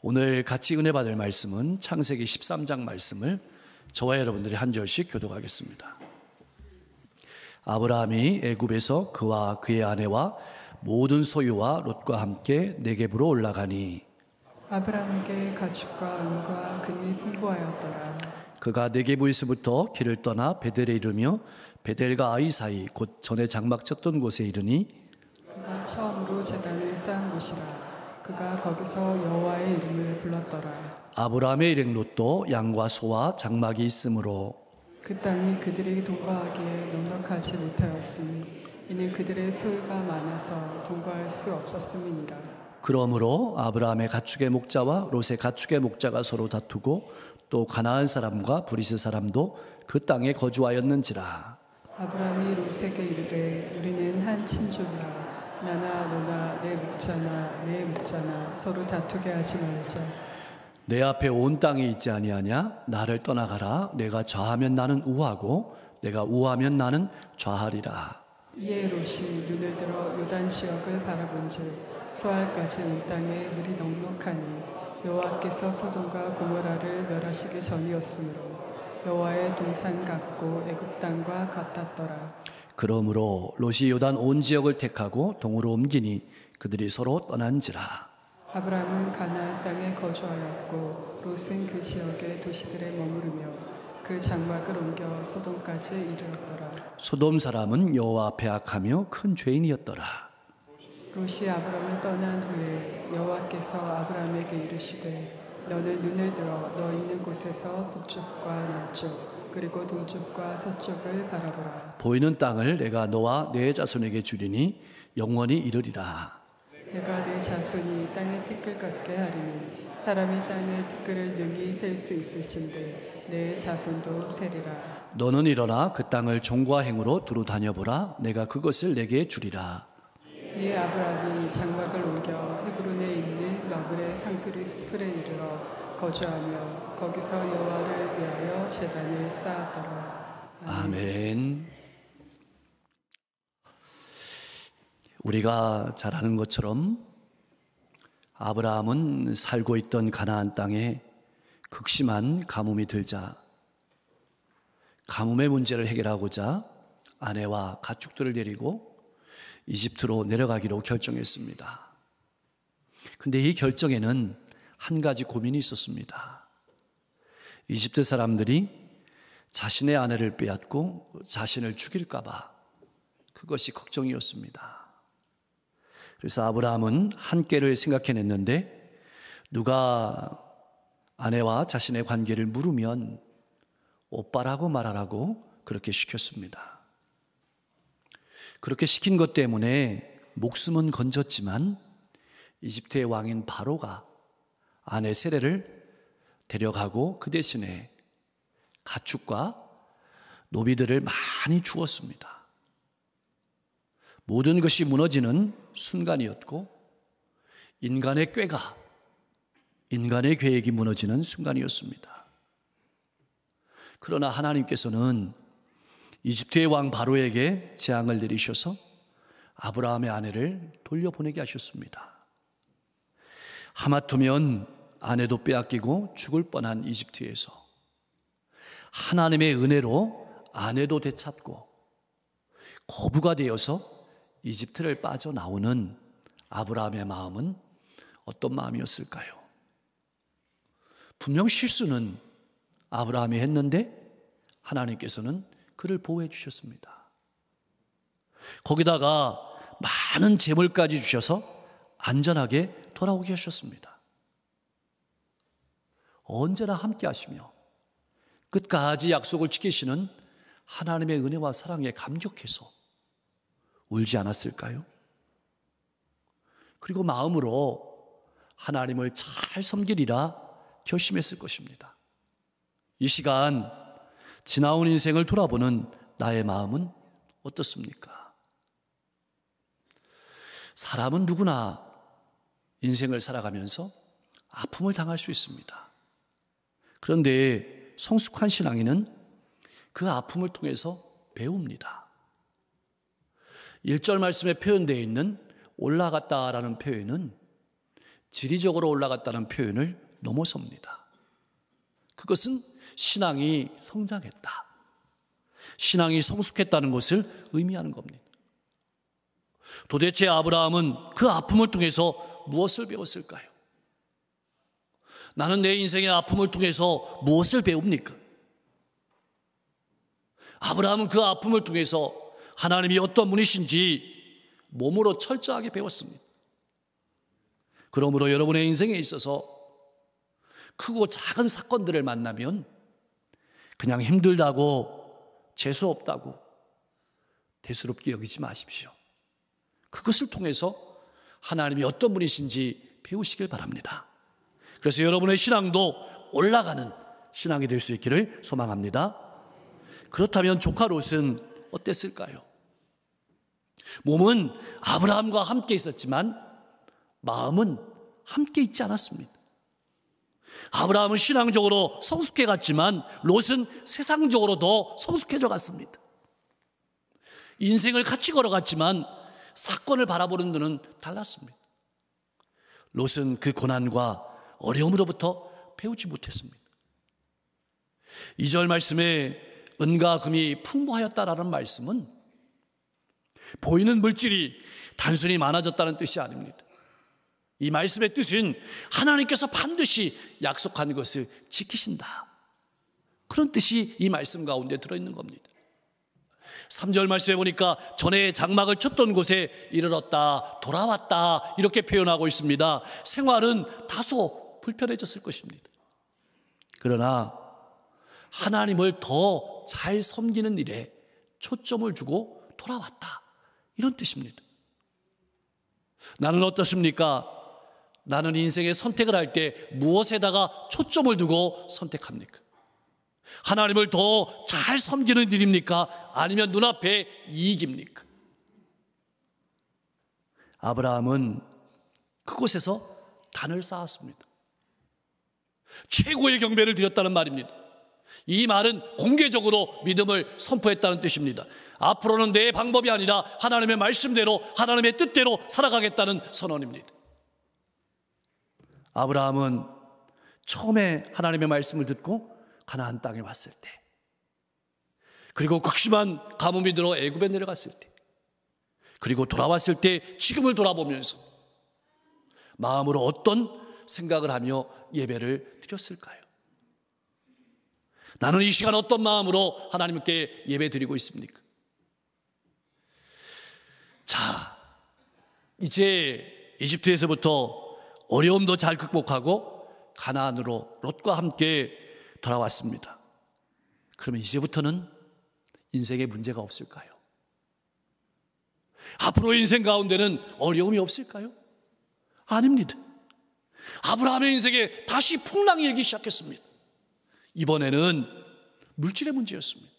오늘 같이 은혜 받을 말씀은 창세기 13장 말씀을 저와 여러분들이 한 절씩 교독하겠습니다. 아브라함이 애굽에서 그와 그의 아내와 모든 소유와 롯과 함께 내게으로 올라가니 아브라함에게 가축과 은과 금이 풍부하였더라. 그가 네게부에서부터 길을 떠나 베델에 이르며 베델과 아이 사이 곧 전에 장막 쳤던 곳에 이르니 그가 처음으로 제단을 쌓은 곳이라. 그가 거기서 여호와의 이름을 불렀더라. 아브라함의 일행 롯도 양과 소와 장막이 있으므로 그 땅이 그들에게 동거하기에 넉넉하지 못하였으니 이는 그들의 소유가 많아서 동거할 수 없었음이니라. 그러므로 아브라함의 가축의 목자와 롯의 가축의 목자가 서로 다투고 또 가나안 사람과 브리스 사람도 그 땅에 거주하였는지라. 아브라함이 롯에게 이르되 우리는 한 친족이라 나나 너나 내 목자나 내 목자나 서로 다투게 하지 말자. 내 앞에 온 땅이 있지 아니하냐 나를 떠나가라 내가 좌하면 나는 우하고 내가 우하면 나는 좌하리라. 이에 롯이 눈을 들어 요단 지역을 바라본즉 소알까지 온 땅에 물이 넉넉하니 여호와께서 소돔과 고모라를 멸하시기 전이었으므로 여호와의 동산 같고 애굽 땅과 같았더라. 그러므로 롯이 요단 온 지역을 택하고 동으로 옮기니 그들이 서로 떠난지라. 아브라함은 가나안 땅에 거주하였고 롯은 그 지역의 도시들에 머무르며 그 장막을 옮겨 소돔까지 이르렀더라. 소돔 사람은 여호와 앞에 악하며 큰 죄인이었더라. 롯이 아브람을 떠난 후에 여호와께서 아브람에게 이르시되 너는 눈을 들어 너 있는 곳에서 북쪽과 남쪽 그리고 동쪽과 서쪽을 바라보라. 보이는 땅을 내가 너와 내 자손에게 주리니 영원히 이르리라. 내가 내 자손이 땅의 티끌 같게 하리니 사람의 땅의 티끌을 능히 셀수 있을진데 내 자손도 세리라. 너는 일어나 그 땅을 종과 행으로 두루 다녀보라. 내가 그것을 내게 주리라. 이 아브라함이 장막을 옮겨 헤브론에 있는 마블의 상수리 숲에 이르러 거주하며 거기서 여호와를 위하여 제단을 쌓았더라. 아멘. 우리가 잘 아는 것처럼 아브라함은 살고 있던 가나안 땅에 극심한 가뭄이 들자 가뭄의 문제를 해결하고자 아내와 가축들을 데리고 이집트로 내려가기로 결정했습니다. 근데 이 결정에는 한 가지 고민이 있었습니다. 이집트 사람들이 자신의 아내를 빼앗고 자신을 죽일까봐 그것이 걱정이었습니다. 그래서 아브라함은 한 개를 생각해냈는데 누가 아내와 자신의 관계를 물으면 오빠라고 말하라고 그렇게 시켰습니다. 그렇게 시킨 것 때문에 목숨은 건졌지만 이집트의 왕인 바로가 아내 세례를 데려가고 그 대신에 가축과 노비들을 많이 주었습니다. 모든 것이 무너지는 순간이었고 인간의 꾀가 인간의 계획이 무너지는 순간이었습니다. 그러나 하나님께서는 이집트의 왕 바로에게 재앙을 내리셔서 아브라함의 아내를 돌려보내게 하셨습니다. 하마터면 아내도 빼앗기고 죽을 뻔한 이집트에서 하나님의 은혜로 아내도 되찾고 거부가 되어서 이집트를 빠져나오는 아브라함의 마음은 어떤 마음이었을까요? 분명 실수는 아브라함이 했는데 하나님께서는 그를 보호해 주셨습니다. 거기다가 많은 재물까지 주셔서 안전하게 돌아오게 하셨습니다. 언제나 함께 하시며 끝까지 약속을 지키시는 하나님의 은혜와 사랑에 감격해서 울지 않았을까요? 그리고 마음으로 하나님을 잘 섬기리라 결심했을 것입니다. 이 시간 지나온 인생을 돌아보는 나의 마음은 어떻습니까? 사람은 누구나 인생을 살아가면서 아픔을 당할 수 있습니다. 그런데 성숙한 신앙인은 그 아픔을 통해서 배웁니다. 1절 말씀에 표현되어 있는 올라갔다라는 표현은 지리적으로 올라갔다는 표현을 넘어섭니다. 그것은 신앙이 성장했다. 신앙이 성숙했다는 것을 의미하는 겁니다. 도대체 아브라함은 그 아픔을 통해서 무엇을 배웠을까요? 나는 내 인생의 아픔을 통해서 무엇을 배웁니까? 아브라함은 그 아픔을 통해서 하나님이 어떤 분이신지 몸으로 철저하게 배웠습니다. 그러므로 여러분의 인생에 있어서 크고 작은 사건들을 만나면 그냥 힘들다고 재수 없다고 대수롭게 여기지 마십시오. 그것을 통해서 하나님이 어떤 분이신지 배우시길 바랍니다. 그래서 여러분의 신앙도 올라가는 신앙이 될 수 있기를 소망합니다. 그렇다면 조카 롯은 어땠을까요? 몸은 아브라함과 함께 있었지만 마음은 함께 있지 않았습니다. 아브라함은 신앙적으로 성숙해 갔지만 롯은 세상적으로 더 성숙해져 갔습니다. 인생을 같이 걸어갔지만 사건을 바라보는 눈은 달랐습니다. 롯은 그 고난과 어려움으로부터 배우지 못했습니다. 2절 말씀에 은과 금이 풍부하였다라는 말씀은 보이는 물질이 단순히 많아졌다는 뜻이 아닙니다. 이 말씀의 뜻은 하나님께서 반드시 약속한 것을 지키신다. 그런 뜻이 이 말씀 가운데 들어있는 겁니다. 3절 말씀해 보니까 전에 장막을 쳤던 곳에 이르렀다, 돌아왔다, 이렇게 표현하고 있습니다. 생활은 다소 불편해졌을 것입니다. 그러나 하나님을 더 잘 섬기는 일에 초점을 주고 돌아왔다. 이런 뜻입니다. 나는 어떻습니까? 나는 인생의 선택을 할 때 무엇에다가 초점을 두고 선택합니까? 하나님을 더 잘 섬기는 일입니까? 아니면 눈앞에 이익입니까? 아브라함은 그곳에서 단을 쌓았습니다. 최고의 경배를 드렸다는 말입니다. 이 말은 공개적으로 믿음을 선포했다는 뜻입니다. 앞으로는 내 방법이 아니라 하나님의 말씀대로 하나님의 뜻대로 살아가겠다는 선언입니다. 아브라함은 처음에 하나님의 말씀을 듣고 가나안 땅에 왔을 때 그리고 극심한 가뭄이 들어 애굽에 내려갔을 때 그리고 돌아왔을 때 지금을 돌아보면서 마음으로 어떤 생각을 하며 예배를 드렸을까요? 나는 이 시간 어떤 마음으로 하나님께 예배 드리고 있습니까? 자, 이제 이집트에서부터 어려움도 잘 극복하고 가나안으로 롯과 함께 돌아왔습니다. 그러면 이제부터는 인생에 문제가 없을까요? 앞으로 인생 가운데는 어려움이 없을까요? 아닙니다. 아브라함의 인생에 다시 풍랑이 일기 시작했습니다. 이번에는 물질의 문제였습니다.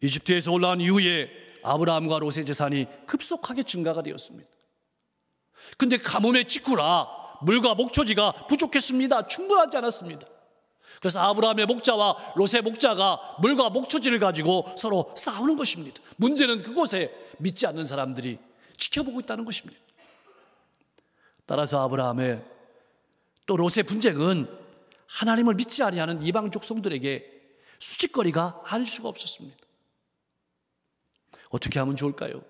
이집트에서 올라온 이후에 아브라함과 롯의 재산이 급속하게 증가가 되었습니다. 근데 가뭄에 직구라 물과 목초지가 부족했습니다. 충분하지 않았습니다. 그래서 아브라함의 목자와 롯의 목자가 물과 목초지를 가지고 서로 싸우는 것입니다. 문제는 그곳에 믿지 않는 사람들이 지켜보고 있다는 것입니다. 따라서 아브라함의 또 롯의 분쟁은 하나님을 믿지 아니하는 이방 족속들에게 수직거리가 아닐 수가 없었습니다. 어떻게 하면 좋을까요?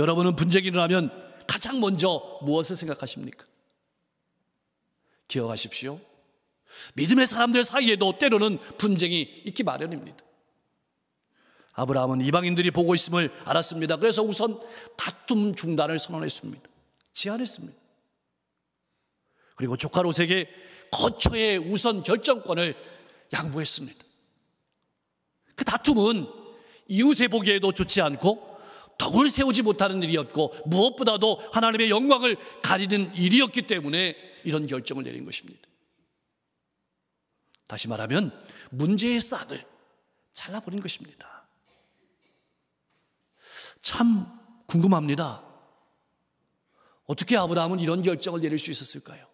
여러분은 분쟁이 일어나면 가장 먼저 무엇을 생각하십니까? 기억하십시오. 믿음의 사람들 사이에도 때로는 분쟁이 있기 마련입니다. 아브라함은 이방인들이 보고 있음을 알았습니다. 그래서 우선 다툼 중단을 선언했습니다. 제안했습니다. 그리고 조카 롯에게 거처의 우선 결정권을 양보했습니다. 그 다툼은 이웃의 보기에도 좋지 않고 덕을 세우지 못하는 일이었고 무엇보다도 하나님의 영광을 가리는 일이었기 때문에 이런 결정을 내린 것입니다. 다시 말하면 문제의 싹을 잘라버린 것입니다. 참 궁금합니다. 어떻게 아브라함은 이런 결정을 내릴 수 있었을까요?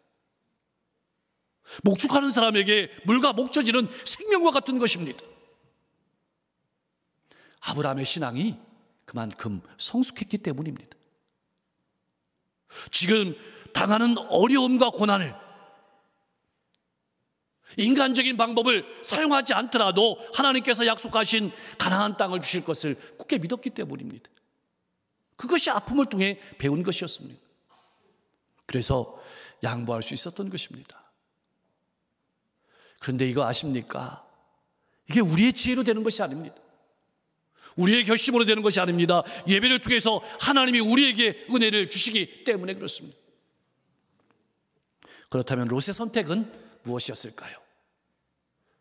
목축하는 사람에게 물과 목젖이는 생명과 같은 것입니다. 아브라함의 신앙이 그만큼 성숙했기 때문입니다. 지금 당하는 어려움과 고난을 인간적인 방법을 사용하지 않더라도 하나님께서 약속하신 가나안 땅을 주실 것을 굳게 믿었기 때문입니다. 그것이 아픔을 통해 배운 것이었습니다. 그래서 양보할 수 있었던 것입니다. 그런데 이거 아십니까? 이게 우리의 지혜로 되는 것이 아닙니다. 우리의 결심으로 되는 것이 아닙니다. 예배를 통해서 하나님이 우리에게 은혜를 주시기 때문에 그렇습니다. 그렇다면 롯의 선택은 무엇이었을까요?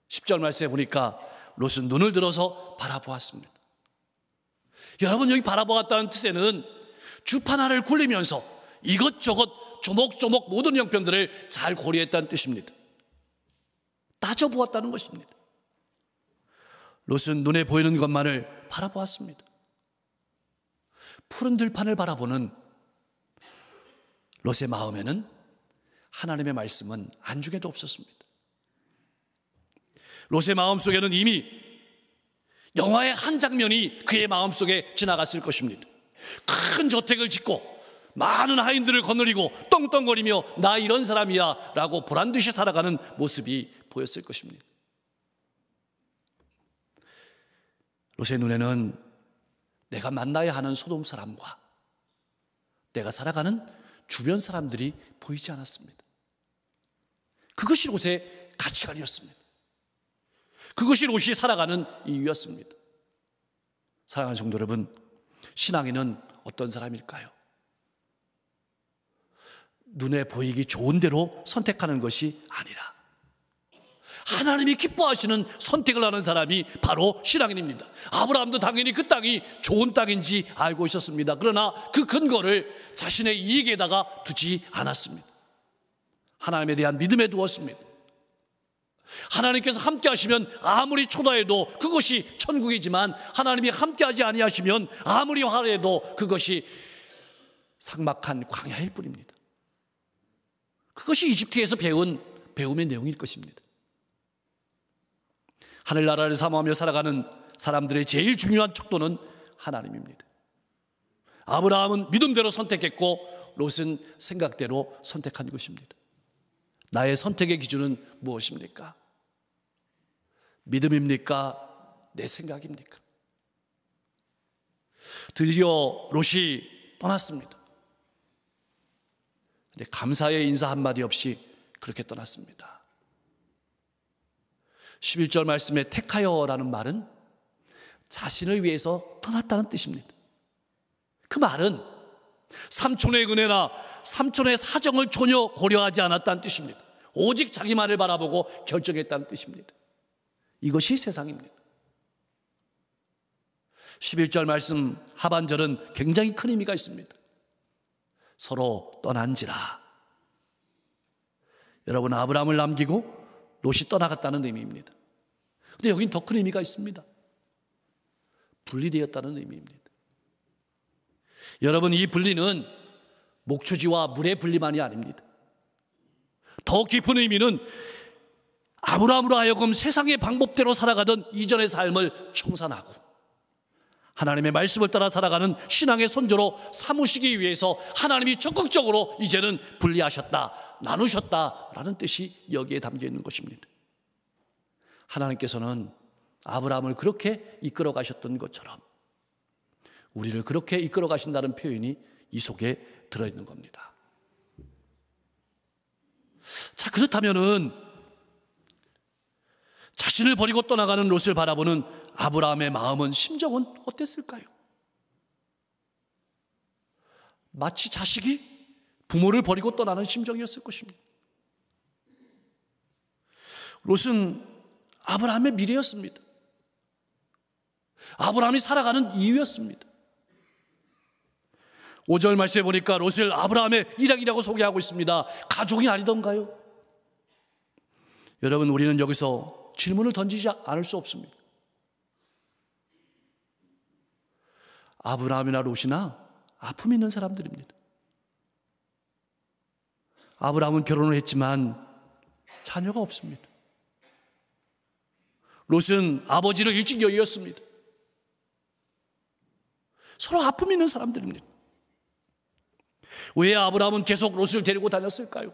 10절 말씀에 보니까 롯은 눈을 들어서 바라보았습니다. 여러분 여기 바라보았다는 뜻에는 주 하나를 굴리면서 이것저것 조목조목 모든 형편들을 잘 고려했다는 뜻입니다. 따져보았다는 것입니다. 롯은 눈에 보이는 것만을 바라보았습니다. 푸른 들판을 바라보는 롯의 마음에는 하나님의 말씀은 안중에도 없었습니다. 롯의 마음 속에는 이미 영화의 한 장면이 그의 마음 속에 지나갔을 것입니다. 큰 저택을 짓고 많은 하인들을 거느리고 떵떵거리며 나 이런 사람이야 라고 보란듯이 살아가는 모습이 보였을 것입니다. 롯의 눈에는 내가 만나야 하는 소돔 사람과 내가 살아가는 주변 사람들이 보이지 않았습니다. 그것이 롯의 가치관이었습니다. 그것이 롯이 살아가는 이유였습니다. 사랑하는 성도 여러분, 신앙인은 어떤 사람일까요? 눈에 보이기 좋은 대로 선택하는 것이 아니라 하나님이 기뻐하시는 선택을 하는 사람이 바로 신앙인입니다. 아브라함도 당연히 그 땅이 좋은 땅인지 알고 있었습니다. 그러나 그 근거를 자신의 이익에다가 두지 않았습니다. 하나님에 대한 믿음에 두었습니다. 하나님께서 함께 하시면 아무리 초라해도 그것이 천국이지만 하나님이 함께 하지 아니하시면 아무리 화려해도 그것이 상막한 광야일 뿐입니다. 그것이 이집트에서 배운 배움의 내용일 것입니다. 하늘나라를 사모하며 살아가는 사람들의 제일 중요한 척도는 하나님입니다. 아브라함은 믿음대로 선택했고 롯은 생각대로 선택한 것입니다. 나의 선택의 기준은 무엇입니까? 믿음입니까? 내 생각입니까? 드디어 롯이 떠났습니다. 감사의 인사 한마디 없이 그렇게 떠났습니다. 11절 말씀에 택하여라는 말은 자신을 위해서 떠났다는 뜻입니다. 그 말은 삼촌의 은혜나 삼촌의 사정을 전혀 고려하지 않았다는 뜻입니다. 오직 자기만을 바라보고 결정했다는 뜻입니다. 이것이 세상입니다. 11절 말씀 하반절은 굉장히 큰 의미가 있습니다. 서로 떠난지라. 여러분, 아브라함을 남기고 롯이 떠나갔다는 의미입니다. 근데 여긴 더 큰 의미가 있습니다. 분리되었다는 의미입니다. 여러분, 이 분리는 목초지와 물의 분리만이 아닙니다. 더 깊은 의미는 아브라함으로 하여금 세상의 방법대로 살아가던 이전의 삶을 청산하고 하나님의 말씀을 따라 살아가는 신앙의 선조로 삼으시기 위해서 하나님이 적극적으로 이제는 분리하셨다. 나누셨다라는 뜻이 여기에 담겨 있는 것입니다. 하나님께서는 아브라함을 그렇게 이끌어 가셨던 것처럼 우리를 그렇게 이끌어 가신다는 표현이 이 속에 들어 있는 겁니다. 자, 그렇다면은 자신을 버리고 떠나가는 롯을 바라보는 아브라함의 마음은 심정은 어땠을까요? 마치 자식이 부모를 버리고 떠나는 심정이었을 것입니다. 롯은 아브라함의 미래였습니다. 아브라함이 살아가는 이유였습니다. 5절 말씀에 보니까 롯을 아브라함의 일양이라고 소개하고 있습니다. 가족이 아니던가요? 여러분, 우리는 여기서 질문을 던지지 않을 수 없습니다. 아브라함이나 롯이나 아픔 이 있는 사람들입니다. 아브라함은 결혼을 했지만 자녀가 없습니다. 롯은 아버지를 일찍 여의었습니다. 서로 아픔 이 있는 사람들입니다. 왜 아브라함은 계속 롯을 데리고 다녔을까요?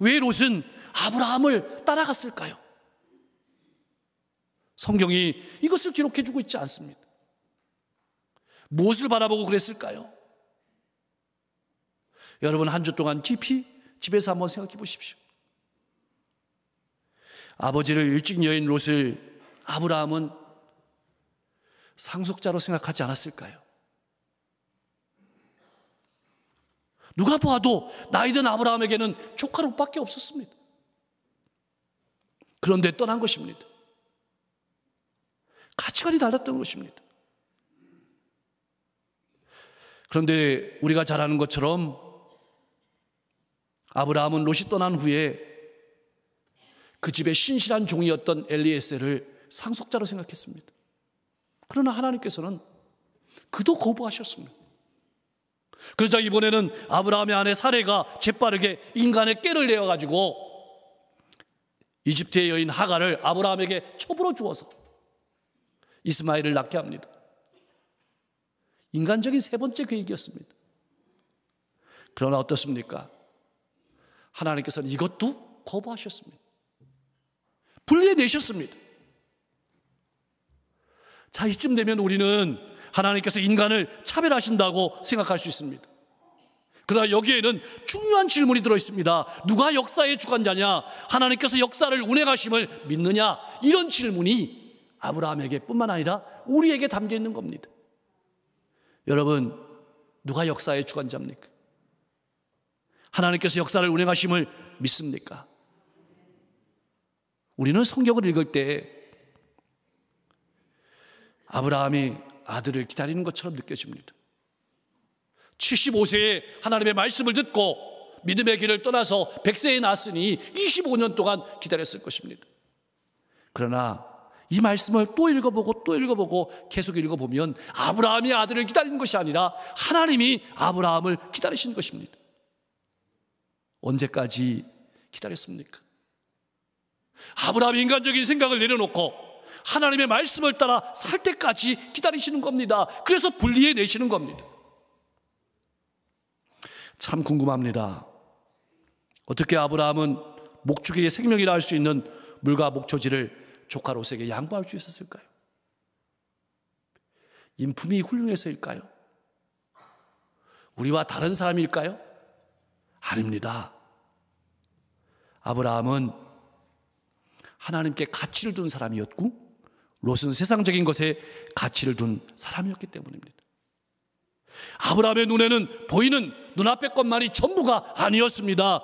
왜 롯은 아브라함을 따라갔을까요? 성경이 이것을 기록해 주고 있지 않습니다. 무엇을 바라보고 그랬을까요? 여러분 한 주 동안 깊이 집에서 한번 생각해 보십시오. 아버지를 일찍 여인 롯을 아브라함은 상속자로 생각하지 않았을까요? 누가 봐도 나이든 아브라함에게는 조카 로밖에 없었습니다. 그런데 떠난 것입니다. 가치관이 달랐던 것입니다. 그런데 우리가 잘 아는 것처럼 아브라함은 롯이 떠난 후에 그 집의 신실한 종이었던 엘리에셀을 상속자로 생각했습니다. 그러나 하나님께서는 그도 거부하셨습니다. 그러자 이번에는 아브라함의 아내 사례가 재빠르게 인간의 깨를 내어 가지고 이집트의 여인 하가를 아브라함에게 첩부로 주어서 이스마엘을 낳게 합니다. 인간적인 세 번째 계획이었습니다. 그러나 어떻습니까? 하나님께서는 이것도 거부하셨습니다. 분리해내셨습니다. 자, 이쯤 되면 우리는 하나님께서 인간을 차별하신다고 생각할 수 있습니다. 그러나 여기에는 중요한 질문이 들어 있습니다. 누가 역사의 주관자냐? 하나님께서 역사를 운행하심을 믿느냐? 이런 질문이 아브라함에게 뿐만 아니라 우리에게 담겨 있는 겁니다. 여러분, 누가 역사의 주관자입니까? 하나님께서 역사를 운행하심을 믿습니까? 우리는 성경을 읽을 때 아브라함이 아들을 기다리는 것처럼 느껴집니다. 75세에 하나님의 말씀을 듣고 믿음의 길을 떠나서 100세에 났으니 25년 동안 기다렸을 것입니다. 그러나 이 말씀을 또 읽어보고 또 읽어보고 계속 읽어보면 아브라함이 아들을 기다리는 것이 아니라 하나님이 아브라함을 기다리신 것입니다. 언제까지 기다렸습니까? 아브라함이 인간적인 생각을 내려놓고 하나님의 말씀을 따라 살 때까지 기다리시는 겁니다. 그래서 분리해 내시는 겁니다. 참 궁금합니다. 어떻게 아브라함은 목축의 생명이라 할 수 있는 물과 목초지를 조카 로 롯에게 양보할 수 있었을까요? 인품이 훌륭해서일까요? 우리와 다른 사람일까요? 아닙니다. 아브라함은 하나님께 가치를 둔 사람이었고 롯은 세상적인 것에 가치를 둔 사람이었기 때문입니다. 아브라함의 눈에는 보이는 눈앞의 것만이 전부가 아니었습니다.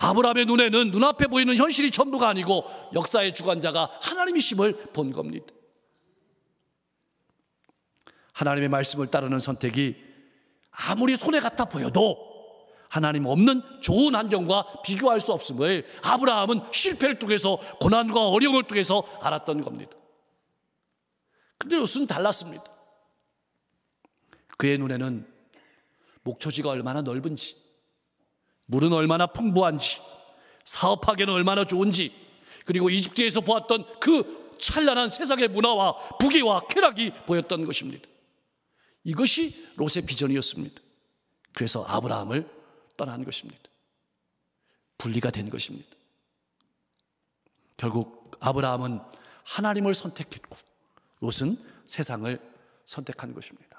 아브라함의 눈에는 눈앞에 보이는 현실이 전부가 아니고 역사의 주관자가 하나님이심을 본 겁니다. 하나님의 말씀을 따르는 선택이 아무리 손해 같아 보여도 하나님 없는 좋은 환경과 비교할 수 없음을 아브라함은 실패를 통해서 고난과 어려움을 통해서 알았던 겁니다. 근데 롯는 달랐습니다. 그의 눈에는 목초지가 얼마나 넓은지, 물은 얼마나 풍부한지, 사업하기는 얼마나 좋은지, 그리고 이집트에서 보았던 그 찬란한 세상의 문화와 부귀와 쾌락이 보였던 것입니다. 이것이 롯의 비전이었습니다. 그래서 아브라함을 떠난 것입니다. 분리가 된 것입니다. 결국 아브라함은 하나님을 선택했고 롯은 세상을 선택한 것입니다.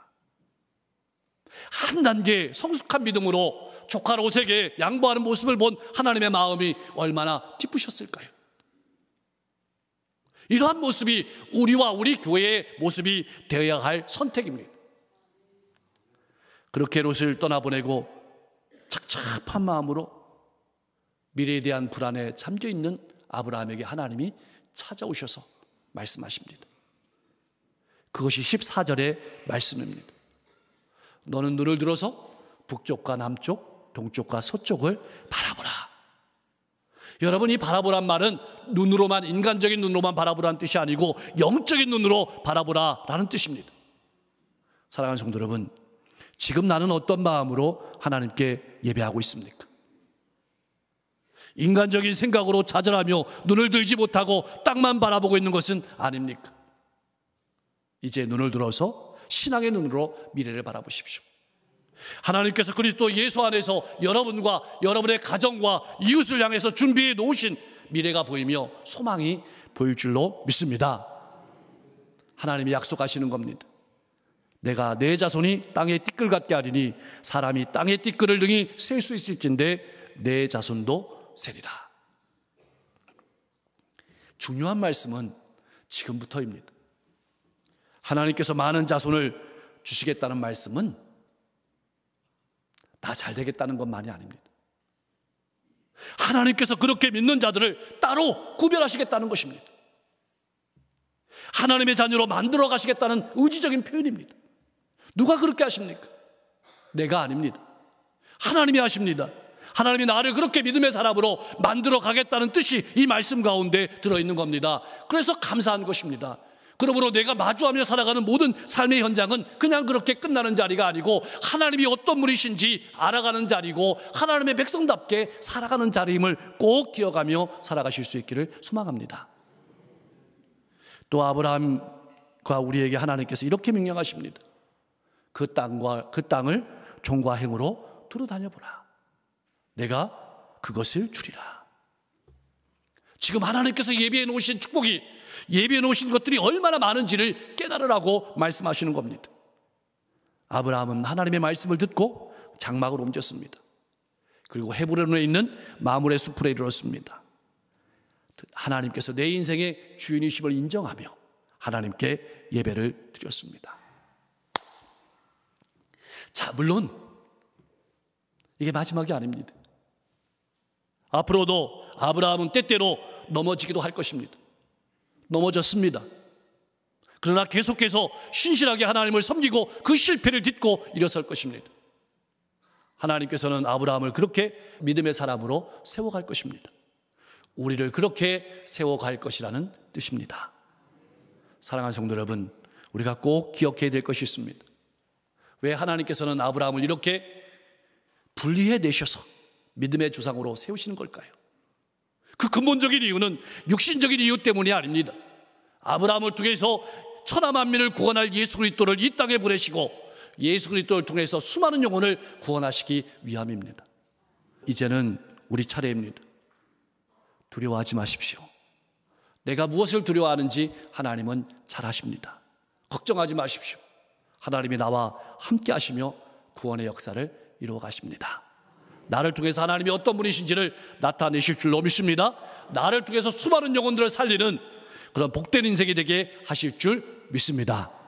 한 단계 성숙한 믿음으로 조카 롯에게 양보하는 모습을 본 하나님의 마음이 얼마나 기쁘셨을까요? 이러한 모습이 우리와 우리 교회의 모습이 되어야 할 선택입니다. 그렇게 롯을 떠나보내고 착잡한 마음으로 미래에 대한 불안에 잠겨 있는 아브라함에게 하나님이 찾아오셔서 말씀하십니다. 그것이 14절의 말씀입니다. 너는 눈을 들어서 북쪽과 남쪽, 동쪽과 서쪽을 바라보라. 여러분, 이 바라보란 말은 눈으로만, 인간적인 눈으로만 바라보라는 뜻이 아니고 영적인 눈으로 바라보라라는 뜻입니다. 사랑하는 성도 여러분, 지금 나는 어떤 마음으로 하나님께 예배하고 있습니까? 인간적인 생각으로 좌절하며 눈을 들지 못하고 땅만 바라보고 있는 것은 아닙니까? 이제 눈을 들어서 신앙의 눈으로 미래를 바라보십시오. 하나님께서 그리스도 예수 안에서 여러분과 여러분의 가정과 이웃을 향해서 준비해 놓으신 미래가 보이며 소망이 보일 줄로 믿습니다. 하나님이 약속하시는 겁니다. 내가 내 자손이 땅의 띠끌 같게 하리니 사람이 땅의 띠끌을 능히 셀수 있을진데 내 자손도 셀리라 중요한 말씀은 지금부터입니다. 하나님께서 많은 자손을 주시겠다는 말씀은 다잘 되겠다는 것만이 아닙니다. 하나님께서 그렇게 믿는 자들을 따로 구별하시겠다는 것입니다. 하나님의 자녀로 만들어 가시겠다는 의지적인 표현입니다. 누가 그렇게 하십니까? 내가 아닙니다. 하나님이 하십니다. 하나님이 나를 그렇게 믿음의 사람으로 만들어 가겠다는 뜻이 이 말씀 가운데 들어있는 겁니다. 그래서 감사한 것입니다. 그러므로 내가 마주하며 살아가는 모든 삶의 현장은 그냥 그렇게 끝나는 자리가 아니고 하나님이 어떤 분이신지 알아가는 자리고 하나님의 백성답게 살아가는 자리임을 꼭 기억하며 살아가실 수 있기를 소망합니다. 또 아브라함과 우리에게 하나님께서 이렇게 명령하십니다. 그 땅과 그 땅을 종과 행으로 두루 다녀 보라. 내가 그것을 주리라. 지금 하나님께서 예비해 놓으신 축복이 예비해 놓으신 것들이 얼마나 많은지를 깨달으라고 말씀하시는 겁니다. 아브라함은 하나님의 말씀을 듣고 장막을 옮겼습니다. 그리고 헤브론에 있는 마물의 수풀에 이르렀습니다. 하나님께서 내 인생의 주인이심을 인정하며 하나님께 예배를 드렸습니다. 자, 물론 이게 마지막이 아닙니다. 앞으로도 아브라함은 때때로 넘어지기도 할 것입니다. 넘어졌습니다. 그러나 계속해서 신실하게 하나님을 섬기고 그 실패를 딛고 일어설 것입니다. 하나님께서는 아브라함을 그렇게 믿음의 사람으로 세워갈 것입니다. 우리를 그렇게 세워갈 것이라는 뜻입니다. 사랑하는 성도 여러분, 우리가 꼭 기억해야 될 것이 있습니다. 왜 하나님께서는 아브라함을 이렇게 분리해 내셔서 믿음의 주상으로 세우시는 걸까요? 그 근본적인 이유는 육신적인 이유 때문이 아닙니다. 아브라함을 통해서 천하 만민을 구원할 예수 그리스도를 이 땅에 보내시고 예수 그리스도를 통해서 수많은 영혼을 구원하시기 위함입니다. 이제는 우리 차례입니다. 두려워하지 마십시오. 내가 무엇을 두려워하는지 하나님은 잘 아십니다. 걱정하지 마십시오. 하나님이 나와 함께 하시며 구원의 역사를 이루어 가십니다. 나를 통해서 하나님이 어떤 분이신지를 나타내실 줄로 믿습니다. 나를 통해서 수많은 영혼들을 살리는 그런 복된 인생이 되게 하실 줄 믿습니다.